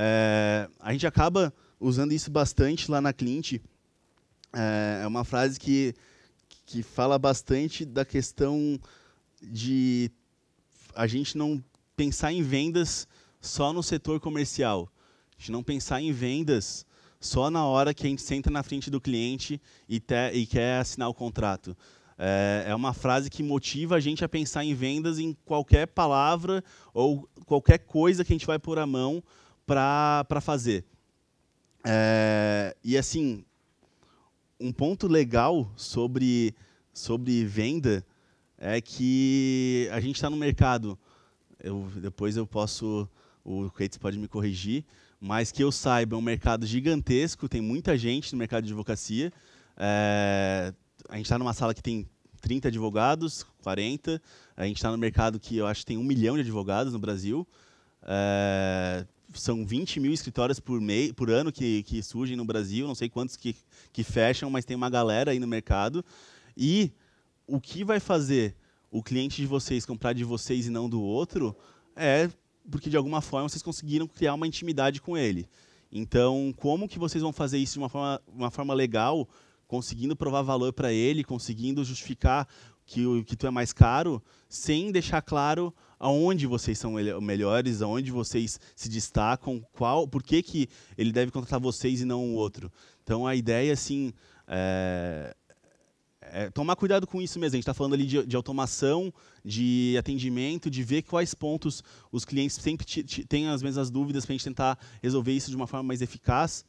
É, a gente acaba usando isso bastante lá na Clint. É, é uma frase que, que fala bastante da questão de a gente não pensar em vendas só no setor comercial. A gente não pensar em vendas só na hora que a gente senta na frente do cliente e, te, e quer assinar o contrato. É, é uma frase que motiva a gente a pensar em vendas em qualquer palavra ou qualquer coisa que a gente vai pôr a mão para fazer. É, e assim, um ponto legal sobre, sobre venda é que a gente está no mercado. Eu, depois eu posso, o Cates pode me corrigir, mas que eu saiba, é um mercado gigantesco, tem muita gente no mercado de advocacia. É, a gente está numa sala que tem 30 advogados, 40. A gente está no mercado que eu acho que tem um milhão de advogados no Brasil. É, são 20 mil escritórios por, mei, por ano que, que surgem no Brasil, não sei quantos que, que fecham, mas tem uma galera aí no mercado. E o que vai fazer o cliente de vocês comprar de vocês e não do outro é porque, de alguma forma, vocês conseguiram criar uma intimidade com ele. Então, como que vocês vão fazer isso de uma forma, uma forma legal, conseguindo provar valor para ele, conseguindo justificar que o que tu é mais caro, sem deixar claro aonde vocês são melhores, aonde vocês se destacam, qual, por que, que ele deve contratar vocês e não o outro. Então a ideia assim é, é tomar cuidado com isso mesmo. A gente está falando ali de, de, automação, de atendimento, de ver quais pontos os clientes sempre têm as mesmas dúvidas para a gente tentar resolver isso de uma forma mais eficaz.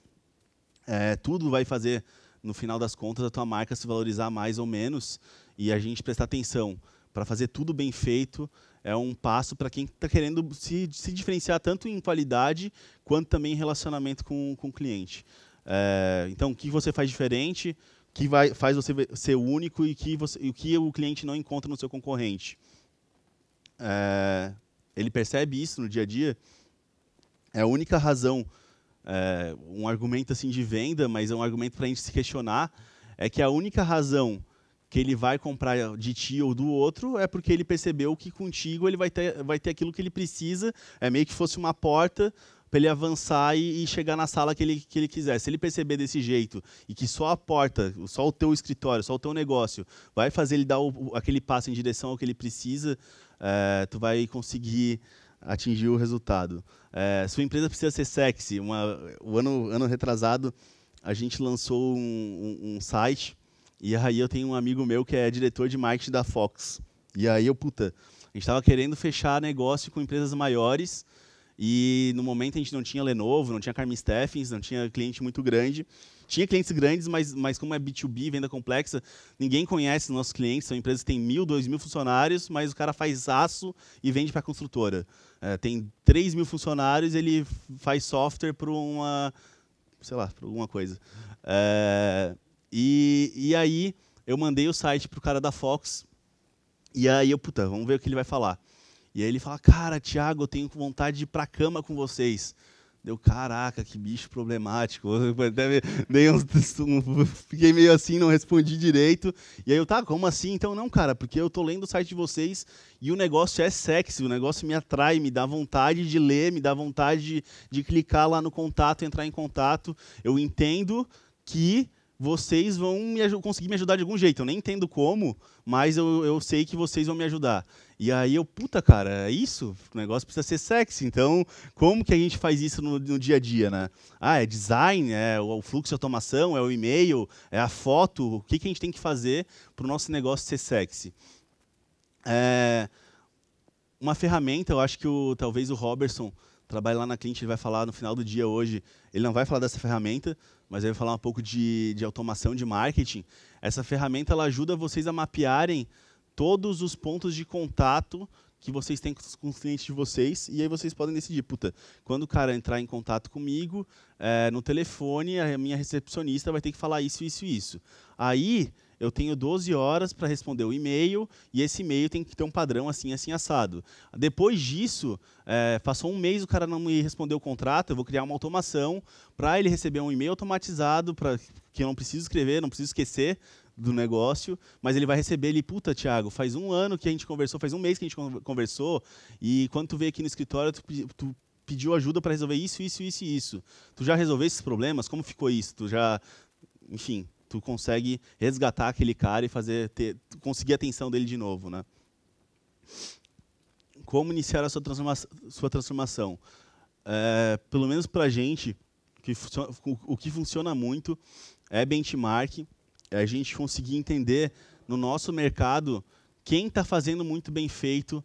É, tudo vai fazer no final das contas, a tua marca se valorizar mais ou menos e a gente prestar atenção para fazer tudo bem feito é um passo para quem está querendo se, se diferenciar tanto em qualidade quanto também em relacionamento com, com o cliente. É, então, o que você faz diferente, o que vai, faz você ser único e que você, o que o cliente não encontra no seu concorrente. É, ele percebe isso no dia a dia. É a única razão é, um argumento assim de venda, mas é um argumento para a gente se questionar, é que a única razão que ele vai comprar de ti ou do outro é porque ele percebeu que contigo ele vai ter, vai ter aquilo que ele precisa, é meio que fosse uma porta para ele avançar e, e, chegar na sala que ele, que ele quiser. Se ele perceber desse jeito e que só a porta, só o teu escritório, só o teu negócio vai fazer ele dar o, aquele passo em direção ao que ele precisa, é, tu vai conseguir atingiu o resultado. É, sua empresa precisa ser sexy. Uma, o ano, ano retrasado, a gente lançou um, um, um, site e aí eu tenho um amigo meu que é diretor de marketing da Fox. E aí eu, puta, a gente estava querendo fechar negócio com empresas maiores e no momento a gente não tinha Lenovo, não tinha Carmen Steffens, não tinha cliente muito grande tinha clientes grandes, mas, mas como é B2B, venda complexa, ninguém conhece nossos clientes. São empresas que têm mil, dois mil funcionários, mas o cara faz aço e vende para a construtora. É, tem três mil funcionários, ele faz software para uma. sei lá, para alguma coisa. É, e, e aí eu mandei o site pro cara da Fox. E aí eu, puta, vamos ver o que ele vai falar. E aí ele fala, cara, Thiago, eu tenho vontade de ir a cama com vocês. Deu, caraca, que bicho problemático. Eu dei um, fiquei meio assim, não respondi direito. E aí eu, tá, como assim? Então, não, cara, porque eu tô lendo o site de vocês e o negócio é sexy, o negócio me atrai, me dá vontade de ler, me dá vontade de, de clicar lá no contato, entrar em contato. Eu entendo que vocês vão me conseguir me ajudar de algum jeito. Eu nem entendo como, mas eu, eu sei que vocês vão me ajudar. E aí eu, puta, cara, é isso? O negócio precisa ser sexy. Então, como que a gente faz isso no, no dia a dia, né? Ah, é design, é o, o fluxo de automação, é o e-mail, é a foto. O que, que a gente tem que fazer para o nosso negócio ser sexy? É, uma ferramenta, eu acho que o, talvez o Robertson trabalha lá na cliente, ele vai falar no final do dia hoje, ele não vai falar dessa ferramenta, mas ele vai falar um pouco de, de automação de marketing. Essa ferramenta ela ajuda vocês a mapearem todos os pontos de contato que vocês têm com os clientes de vocês, e aí vocês podem decidir, puta, quando o cara entrar em contato comigo, é, no telefone, a minha recepcionista vai ter que falar isso, isso e isso. Aí, eu tenho 12 horas para responder o e-mail e esse e-mail tem que ter um padrão assim, assim, assado. Depois disso, é, passou um mês o cara não me respondeu o contrato, eu vou criar uma automação para ele receber um e-mail automatizado, para que eu não preciso escrever, não preciso esquecer do negócio, mas ele vai receber ele, puta, Thiago, faz um ano que a gente conversou, faz um mês que a gente conversou, e quando tu veio aqui no escritório, tu, tu pediu ajuda para resolver isso, isso, isso e isso. Tu já resolveu esses problemas? Como ficou isso? Tu já. Enfim, tu consegue resgatar aquele cara e fazer ter, conseguir a atenção dele de novo, né? Como iniciar a sua, transformação? sua transformação? É, pelo menos para a gente, que o que funciona muito é benchmark, é a gente conseguir entender no nosso mercado quem está fazendo muito bem feito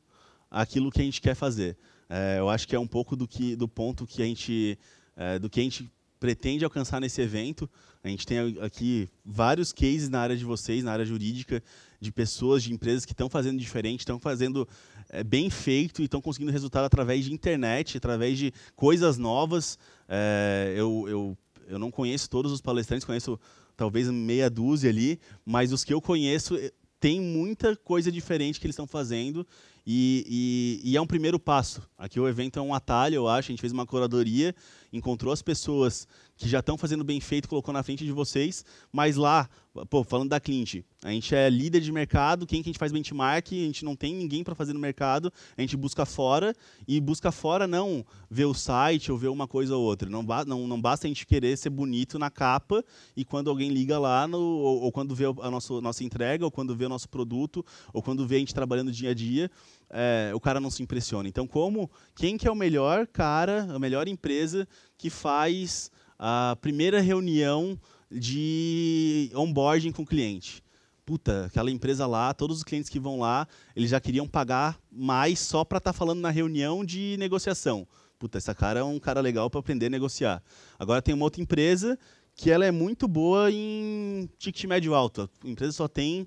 aquilo que a gente quer fazer. É, eu acho que é um pouco do que do ponto que a gente é, do que a gente pretende alcançar nesse evento. A gente tem aqui vários cases na área de vocês, na área jurídica, de pessoas, de empresas que estão fazendo diferente, estão fazendo é, bem feito e estão conseguindo resultado através de internet, através de coisas novas. É, eu, eu, eu não conheço todos os palestrantes, conheço talvez meia dúzia ali, mas os que eu conheço eh, tem muita coisa diferente que eles estão fazendo e, e, e, é um primeiro passo. Aqui o evento é um atalho, eu acho. A gente fez uma curadoria encontrou as pessoas que já estão fazendo bem feito, colocou na frente de vocês, mas lá, pô, falando da Clint, a gente é líder de mercado, quem que a gente faz benchmark, a gente não tem ninguém para fazer no mercado, a gente busca fora, e busca fora não ver o site ou ver uma coisa ou outra, não, não, não basta a gente querer ser bonito na capa, e quando alguém liga lá, no, ou, ou, quando vê a nosso, nossa entrega, ou quando vê o nosso produto, ou quando vê a gente trabalhando dia a dia, é, o cara não se impressiona. Então, como quem que é o melhor cara, a melhor empresa que faz a primeira reunião de onboarding com o cliente? puta, aquela empresa lá, todos os clientes que vão lá, eles já queriam pagar mais só para estar tá falando na reunião de negociação. Puta, essa cara é um cara legal para aprender a negociar. Agora tem uma outra empresa que ela é muito boa em ticket médio alto. A empresa só tem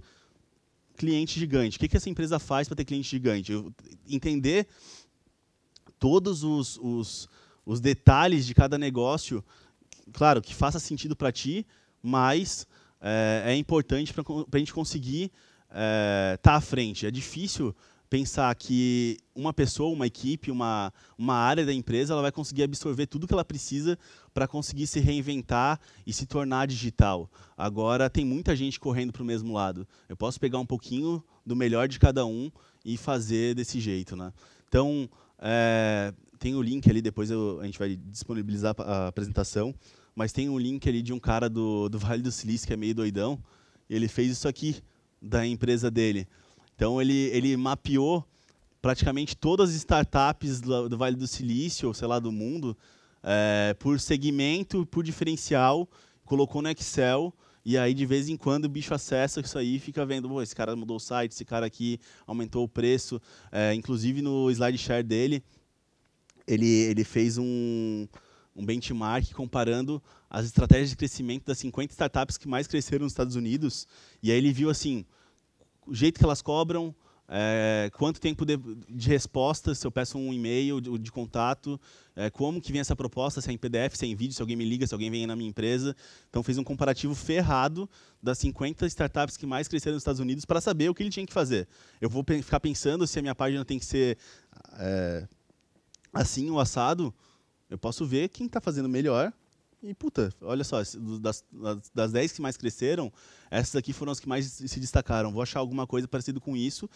cliente gigante. O que, que essa empresa faz para ter cliente gigante? Eu entender todos os, os, os detalhes de cada negócio, claro, que faça sentido para ti, mas é, é importante para a gente conseguir estar eh, é, tá à frente. É difícil pensar que uma pessoa, uma equipe, uma, uma área da empresa, ela vai conseguir absorver tudo que ela precisa para conseguir se reinventar e se tornar digital. Agora tem muita gente correndo para o mesmo lado. Eu posso pegar um pouquinho do melhor de cada um e fazer desse jeito, né? Então é, tem o link ali depois eu, a gente vai disponibilizar a apresentação, mas tem um link ali de um cara do, do Vale do Silício que é meio doidão. Ele fez isso aqui da empresa dele então ele, ele mapeou praticamente todas as startups do, do Vale do Silício, ou sei lá, do mundo, é, por segmento, por diferencial, colocou no Excel. E aí, de vez em quando, o bicho acessa isso aí e fica vendo, esse cara mudou o site, esse cara aqui aumentou o preço. É, inclusive, no SlideShare dele, ele, ele fez um, um benchmark comparando as estratégias de crescimento das 50 startups que mais cresceram nos Estados Unidos. E aí ele viu assim, o jeito que elas cobram, é, quanto tempo de, de, resposta, se eu peço um e-mail de, de contato, é, como que vem essa proposta, se é em PDF, se é em vídeo, se alguém me liga, se alguém vem na minha empresa. Então, fiz um comparativo ferrado das 50 startups que mais cresceram nos Estados Unidos para saber o que ele tinha que fazer. Eu vou ficar pensando se a minha página tem que ser é, assim o assado. Eu posso ver quem está fazendo melhor e puta, olha só, das, das 10 que mais cresceram, essas aqui foram as que mais se destacaram. Vou achar alguma coisa parecida com isso.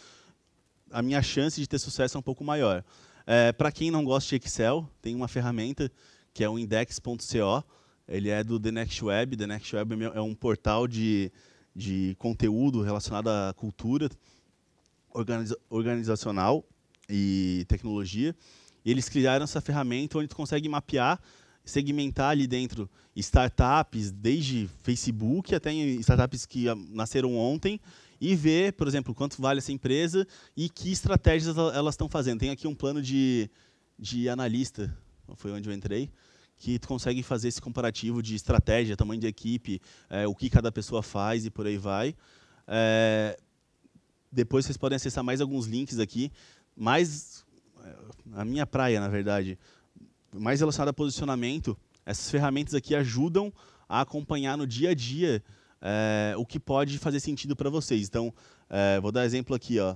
A minha chance de ter sucesso é um pouco maior. É, Para quem não gosta de Excel, tem uma ferramenta que é o index.co. Ele é do The Next Web. The Next Web é, é um portal de, de conteúdo relacionado à cultura organizacional e tecnologia. E eles criaram essa ferramenta onde tu consegue mapear segmentar ali dentro startups, desde Facebook até startups que nasceram ontem, e ver, por exemplo, quanto vale essa empresa e que estratégias elas estão fazendo. Tem aqui um plano de, de analista, foi onde eu entrei, que tu consegue fazer esse comparativo de estratégia, tamanho de equipe, é, o que cada pessoa faz e por aí vai. É, depois vocês podem acessar mais alguns links aqui, mais eh, a minha praia, na verdade, mais relacionado a posicionamento, essas ferramentas aqui ajudam a acompanhar no dia a dia é, o que pode fazer sentido para vocês. Então, é, vou dar exemplo aqui, ó.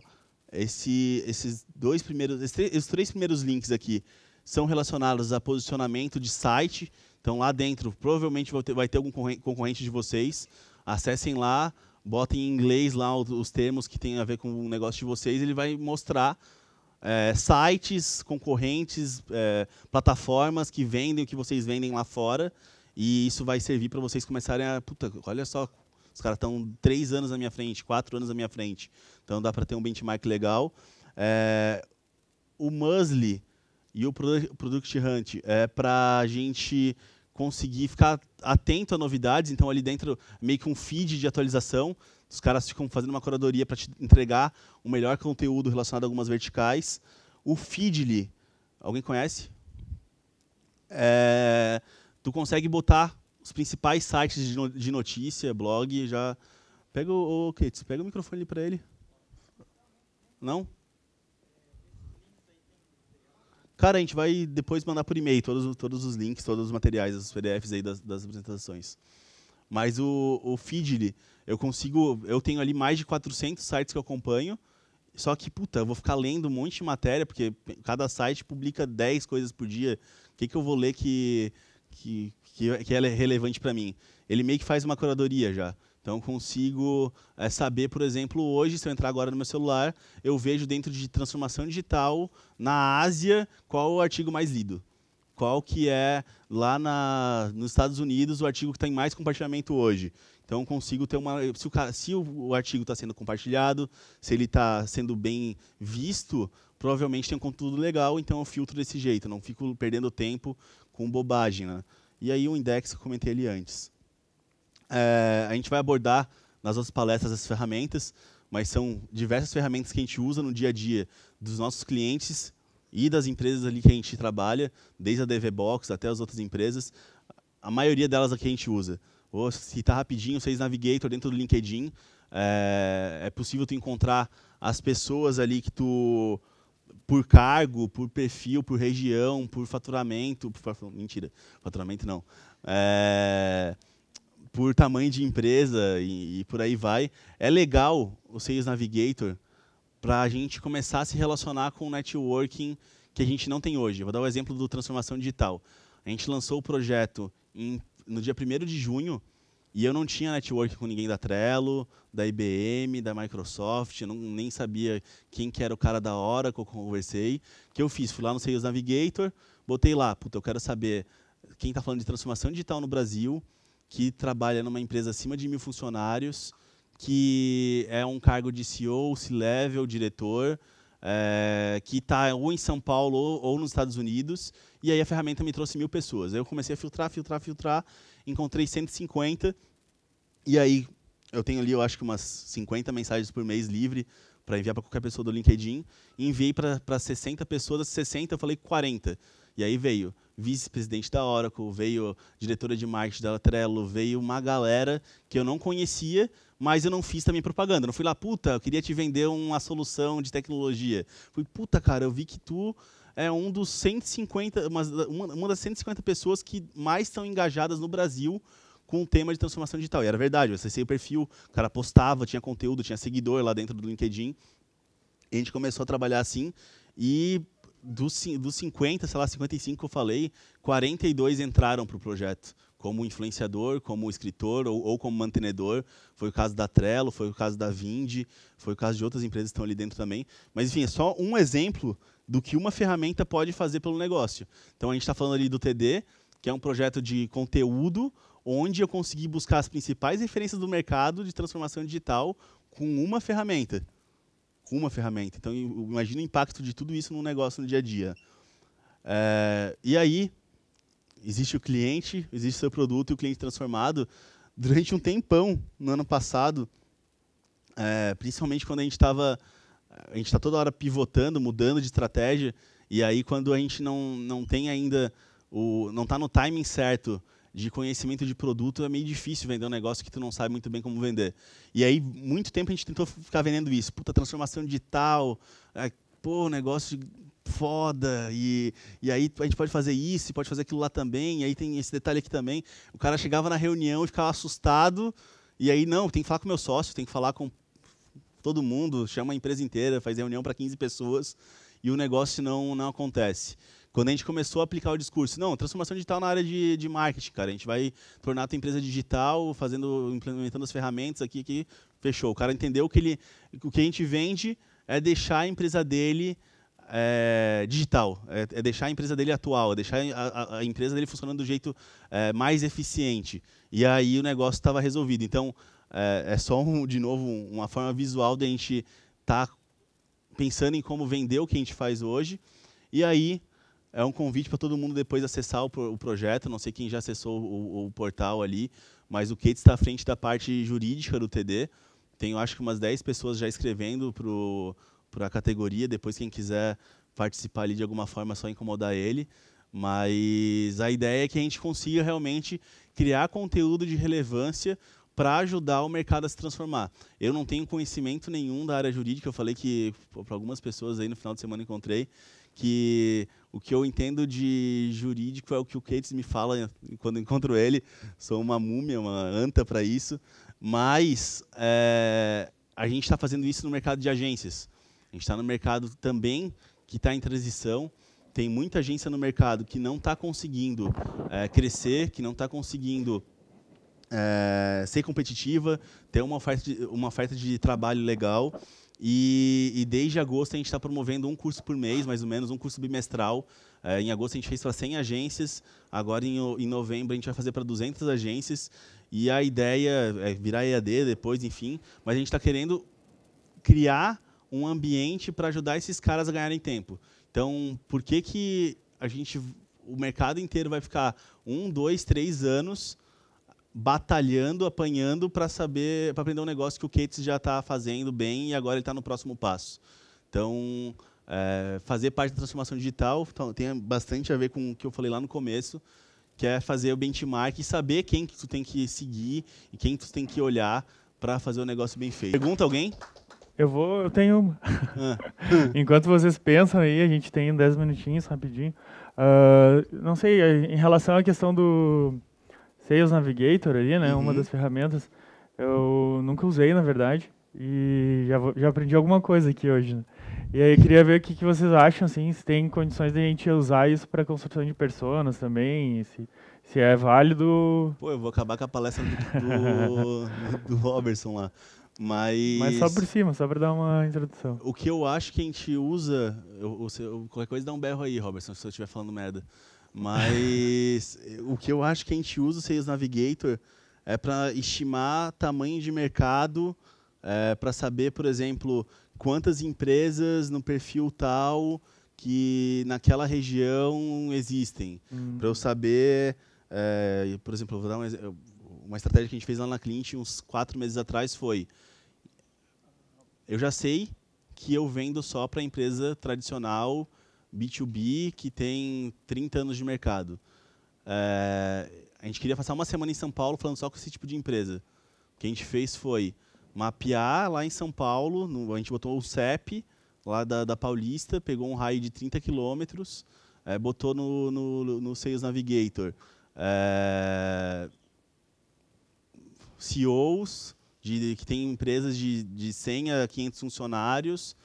Esse, esses dois primeiros, esses três primeiros links aqui são relacionados a posicionamento de site. Então, lá dentro, provavelmente vai ter, vai ter algum concorrente de vocês. Acessem lá, botem em inglês lá os termos que têm a ver com o negócio de vocês. Ele vai mostrar é, sites concorrentes, é, plataformas que vendem o que vocês vendem lá fora. E isso vai servir para vocês começarem a. Puta, olha só, os caras estão três anos na minha frente, quatro anos na minha frente. Então dá para ter um benchmark legal. É, o Musli e o Product Hunt é para a gente conseguir ficar atento a novidades. Então, ali dentro, meio que um feed de atualização. Os caras ficam fazendo uma curadoria para te entregar o melhor conteúdo relacionado a algumas verticais. O Feedly, alguém conhece? É, tu consegue botar os principais sites de, de notícia, blog, já... Pega o, o pega o microfone para ele. Não? Cara, a gente vai depois mandar por e-mail todos, todos os links, todos os materiais, os PDFs aí das, das apresentações. Mas o, o Feedly, eu consigo. Eu tenho ali mais de 400 sites que eu acompanho. Só que, puta, eu vou ficar lendo um monte de matéria, porque cada site publica 10 coisas por dia. O que, que eu vou ler que, que, que, que é relevante para mim? Ele meio que faz uma curadoria já. Então, eu consigo é, saber, por exemplo, hoje, se eu entrar agora no meu celular, eu vejo dentro de transformação digital, na Ásia, qual o artigo mais lido qual que é lá na, nos Estados Unidos o artigo que tem tá mais compartilhamento hoje. Então consigo ter uma se o, se o artigo está sendo compartilhado, se ele está sendo bem visto, provavelmente tem um conteúdo legal, então eu filtro desse jeito, não fico perdendo tempo com bobagem. Né? E aí o index eu comentei ali antes. É, a gente vai abordar nas nossas palestras as ferramentas, mas são diversas ferramentas que a gente usa no dia a dia dos nossos clientes e das empresas ali que a gente trabalha, desde a DVBox até as outras empresas, a maioria delas aqui é a gente usa. Vou citar tá rapidinho, vocês Navigator dentro do LinkedIn, é, é possível tu encontrar as pessoas ali que tu por cargo, por perfil, por região, por faturamento, por, mentira, faturamento não, é, por tamanho de empresa e, e, por aí vai. É legal o Sales Navigator para a gente começar a se relacionar com o networking que a gente não tem hoje. Vou dar o um exemplo do Transformação Digital. A gente lançou o projeto em, no dia 1 de junho e eu não tinha networking com ninguém da Trello, da IBM, da Microsoft, não, nem sabia quem que era o cara da hora que eu conversei. O que eu fiz? Fui lá no Sales Navigator, botei lá, puta, eu quero saber quem está falando de transformação digital no Brasil, que trabalha numa empresa acima de mil funcionários, que é um cargo de CEO, C-level, diretor, é, que está ou em São Paulo ou, ou, nos Estados Unidos. E aí a ferramenta me trouxe mil pessoas. Aí eu comecei a filtrar, filtrar, filtrar. Encontrei 150. E aí eu tenho ali, eu acho que umas 50 mensagens por mês livre para enviar para qualquer pessoa do LinkedIn. enviei para 60 pessoas. Das 60 eu falei 40. E aí veio vice-presidente da Oracle, veio diretora de marketing da Trello, veio uma galera que eu não conhecia, mas eu não fiz também propaganda. Não fui lá, puta, eu queria te vender uma solução de tecnologia. Fui, puta, cara, eu vi que tu é um dos 150, uma, uma das 150 pessoas que mais estão engajadas no Brasil com o tema de transformação digital. E era verdade, eu acessei o perfil, o cara postava, tinha conteúdo, tinha seguidor lá dentro do LinkedIn. E a gente começou a trabalhar assim e dos, 50, sei lá, 55 que eu falei, 42 entraram para o projeto como influenciador, como escritor ou, ou, como mantenedor. Foi o caso da Trello, foi o caso da Vindi, foi o caso de outras empresas que estão ali dentro também. Mas, enfim, é só um exemplo do que uma ferramenta pode fazer pelo negócio. Então, a gente está falando ali do TD, que é um projeto de conteúdo onde eu consegui buscar as principais referências do mercado de transformação digital com uma ferramenta com uma ferramenta. Então, imagina o impacto de tudo isso num negócio no dia a dia. É, e aí, existe o cliente, existe o seu produto e o cliente transformado. Durante um tempão, no ano passado, é, principalmente quando a gente estava... A gente está toda hora pivotando, mudando de estratégia, e aí quando a gente não, não tem ainda... O, não está no timing certo de conhecimento de produto é meio difícil vender um negócio que tu não sabe muito bem como vender. E aí, muito tempo a gente tentou ficar vendendo isso. Puta, transformação digital, é, pô, negócio foda, e, e aí a gente pode fazer isso, pode fazer aquilo lá também, e aí tem esse detalhe aqui também. O cara chegava na reunião e ficava assustado, e aí, não, tem que falar com o meu sócio, tem que falar com todo mundo, chama a empresa inteira, faz reunião para 15 pessoas, e o negócio não, não acontece. Quando a gente começou a aplicar o discurso, não, transformação digital na área de, de marketing, cara. A gente vai tornar a tua empresa digital, fazendo, implementando as ferramentas aqui que fechou. O cara entendeu que ele, o que a gente vende é deixar a empresa dele é, digital, é, é, deixar a empresa dele atual, é deixar a, a empresa dele funcionando do jeito é, mais eficiente. E aí o negócio estava resolvido. Então, é, é, só, um, de novo, uma forma visual de a gente estar tá pensando em como vender o que a gente faz hoje. E aí é um convite para todo mundo depois acessar o, o, projeto. Não sei quem já acessou o, o portal ali, mas o Kate está à frente da parte jurídica do TD. Tenho acho que umas 10 pessoas já escrevendo para a categoria. Depois, quem quiser participar ali de alguma forma, é só incomodar ele. Mas a ideia é que a gente consiga realmente criar conteúdo de relevância para ajudar o mercado a se transformar. Eu não tenho conhecimento nenhum da área jurídica, eu falei que para algumas pessoas aí no final de semana encontrei que o que eu entendo de jurídico é o que o Cates me fala quando encontro ele. Sou uma múmia, uma anta para isso. Mas é, a gente está fazendo isso no mercado de agências. A gente está no mercado também que está em transição. Tem muita agência no mercado que não está conseguindo é, crescer, que não está conseguindo é, ser competitiva, ter uma oferta, de, uma oferta de trabalho legal. E, e, desde agosto a gente está promovendo um curso por mês, mais ou menos, um curso bimestral. É, em agosto a gente fez para 100 agências, agora em, em, novembro a gente vai fazer para 200 agências. E a ideia é virar EAD depois, enfim. Mas a gente está querendo criar um ambiente para ajudar esses caras a ganharem tempo. Então, por que, que a gente, o mercado inteiro vai ficar um, dois, três anos batalhando, apanhando para saber, para aprender um negócio que o Kates já está fazendo bem e agora ele está no próximo passo. Então, é, fazer parte da transformação digital tem bastante a ver com o que eu falei lá no começo, que é fazer o benchmark e saber quem que tu tem que seguir e quem que tu tem que olhar para fazer o negócio bem feito. Pergunta alguém? Eu vou, eu tenho uma. Ah. Enquanto vocês pensam aí, a gente tem 10 minutinhos rapidinho. Uh, não sei, em relação à questão do Sales Navigator ali, né? Uhum. Uma das ferramentas. Eu nunca usei, na verdade. E já, já aprendi alguma coisa aqui hoje. Né? E aí queria ver o que, que vocês acham, assim, se tem condições de a gente usar isso para construção de personas também, se, se é válido. Pô, eu vou acabar com a palestra do, do, do Robertson lá. Mas... Mas só por cima, só para dar uma introdução. O que eu acho que a gente usa. Eu, eu, qualquer coisa dá um berro aí, Robertson, se eu estiver falando merda. Mas eh, o que eu acho que a gente usa o Sales Navigator é para estimar tamanho de mercado, é, eh, para saber, por exemplo, quantas empresas no perfil tal que naquela região existem. Hum. Para eu saber, é, por exemplo, vou dar uma, uma estratégia que a gente fez lá na cliente uns quatro meses atrás foi: eu já sei que eu vendo só para empresa tradicional B2B que tem 30 anos de mercado. É, a gente queria passar uma semana em São Paulo falando só com esse tipo de empresa. O que a gente fez foi mapear lá em São Paulo, no, a gente botou o CEP lá da, da Paulista, pegou um raio de 30 quilômetros, é, botou no, no, no Sales Navigator. É, CEOs de, que tem empresas de, de 100 a 500 funcionários,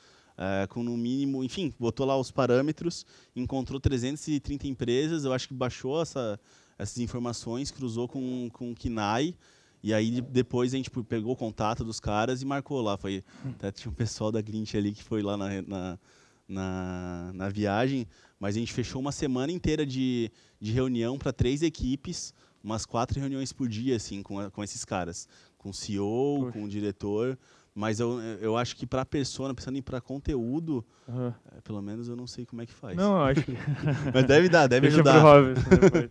Uh, com no mínimo, enfim, botou lá os parâmetros, encontrou 330 empresas, eu acho que baixou essa, essas informações, cruzou com, com o KINAI, e aí depois a gente tipo, pegou o contato dos caras e marcou lá. Foi, até tinha um pessoal da Grinch ali que foi lá na, na, na, na viagem, mas a gente fechou uma semana inteira de, de reunião para três equipes, umas quatro reuniões por dia, assim, com, com esses caras. Com o CEO, Poxa. com o diretor, mas eu, eu acho que para persona, pensando em para conteúdo, uhum. é, pelo menos eu não sei como é que faz. Não, eu acho que... mas deve dar, deve Deixa ajudar. Pro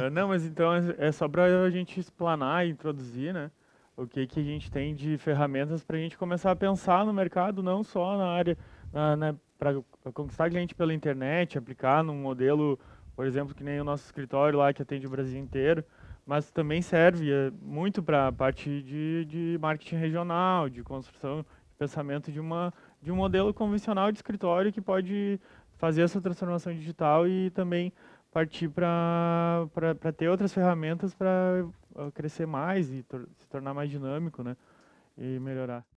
uh, é, não, mas então é, é só para a gente explanar e introduzir, né? O que, que a gente tem de ferramentas para a gente começar a pensar no mercado, não só na área, na, né, para conquistar cliente pela internet, aplicar num modelo, por exemplo, que nem o nosso escritório lá que atende o Brasil inteiro mas também serve eh, muito para a parte de, de marketing regional, de construção, de pensamento de, uma, de um modelo convencional de escritório que pode fazer essa transformação digital e também partir para ter outras ferramentas para eh, crescer mais e tor se tornar mais dinâmico né, e melhorar.